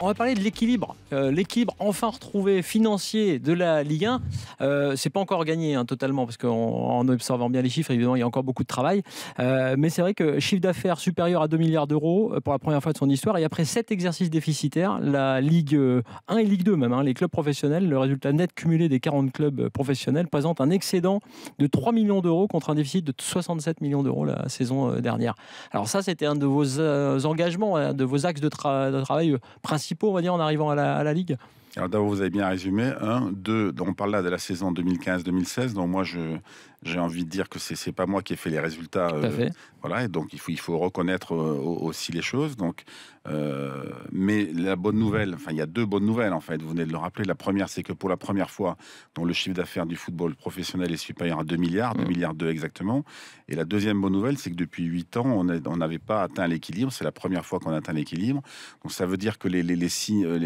On va parler de l'équilibre, euh, l'équilibre enfin retrouvé financier de la Ligue 1. Euh, c'est pas encore gagné hein, totalement parce qu'en observant bien les chiffres, évidemment, il y a encore beaucoup de travail. Euh, mais c'est vrai que chiffre d'affaires supérieur à 2 milliards d'euros euh, pour la première fois de son histoire. Et après 7 exercices déficitaires, la Ligue 1 et Ligue 2 même, hein, les clubs professionnels, le résultat net cumulé des 40 clubs professionnels présente un excédent de 3 millions d'euros contre un déficit de 67 millions d'euros la saison dernière. Alors ça, c'était un de vos engagements, hein, de vos axes de, de travail principaux principaux, on va dire, en arrivant à la Ligue alors d'abord, vous avez bien résumé. Un, deux, on parle là de la saison 2015-2016. Donc moi, j'ai envie de dire que c'est n'est pas moi qui ai fait les résultats. Euh, voilà, et donc il faut, il faut reconnaître euh, aussi les choses. Donc, euh, mais la bonne nouvelle, enfin il y a deux bonnes nouvelles en fait. Vous venez de le rappeler. La première, c'est que pour la première fois, dont le chiffre d'affaires du football professionnel est supérieur à 2 milliards, 2 mm. milliards 2 exactement. Et la deuxième bonne nouvelle, c'est que depuis 8 ans, on n'avait pas atteint l'équilibre. C'est la première fois qu'on atteint l'équilibre. Donc ça veut dire que les, les, les,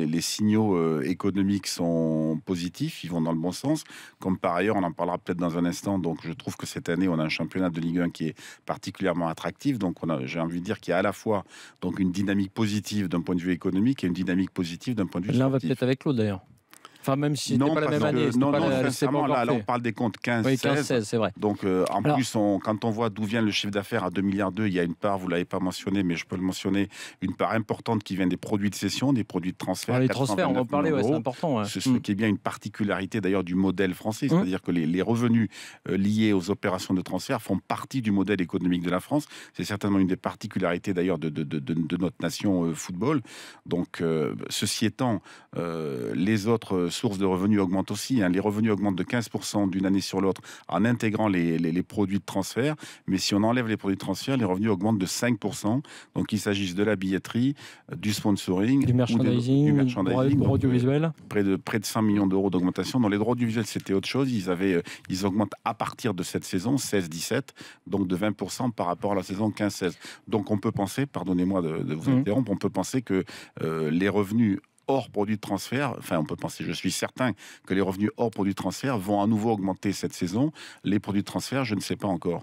les signaux économiques sont positifs, ils vont dans le bon sens. Comme par ailleurs, on en parlera peut-être dans un instant. Donc, je trouve que cette année, on a un championnat de Ligue 1 qui est particulièrement attractif. Donc, j'ai envie de dire qu'il y a à la fois donc une dynamique positive d'un point de vue économique et une dynamique positive d'un point de vue. Là, on va peut-être avec Claude d'ailleurs. Enfin, même si c'était pas la même année. Non, non, la, là, on parle des comptes 15-16. Oui, 15-16, c'est vrai. Donc, euh, en plus, on, quand on voit d'où vient le chiffre d'affaires à 2 milliards il y a une part, vous l'avez pas mentionné, mais je peux le mentionner, une part importante qui vient des produits de cession, des produits de transfert. les transferts, on va en parler, c'est important. Ouais. Ce, hmm. qui est bien une particularité d'ailleurs du modèle français, hmm. c'est-à-dire que les, revenus euh, liés aux opérations de transfert font partie du modèle économique de la France. C'est certainement une des particularités d'ailleurs de, notre nation euh, football. Donc, ceci étant, les autres source de revenus augmentent aussi. Hein. Les revenus augmentent de 15% d'une année sur l'autre en intégrant les, produits de transfert. Mais si on enlève les produits de transfert, les revenus augmentent de 5%. Donc il s'agisse de la billetterie, euh, du sponsoring, du merchandising, du droit, audiovisuel. Près de, près de 100 millions d'euros d'augmentation. Dans les droits audiovisuels, c'était autre chose. Ils, avaient, euh, ils augmentent à partir de cette saison, 16-17, donc de 20% par rapport à la saison 15-16. Donc on peut penser, pardonnez-moi de, vous mmh. interrompre, on peut penser que euh, les revenus hors produits de transfert, enfin on peut penser, je suis certain que les revenus hors produits de transfert vont à nouveau augmenter cette saison. Les produits de transfert, je ne sais pas encore.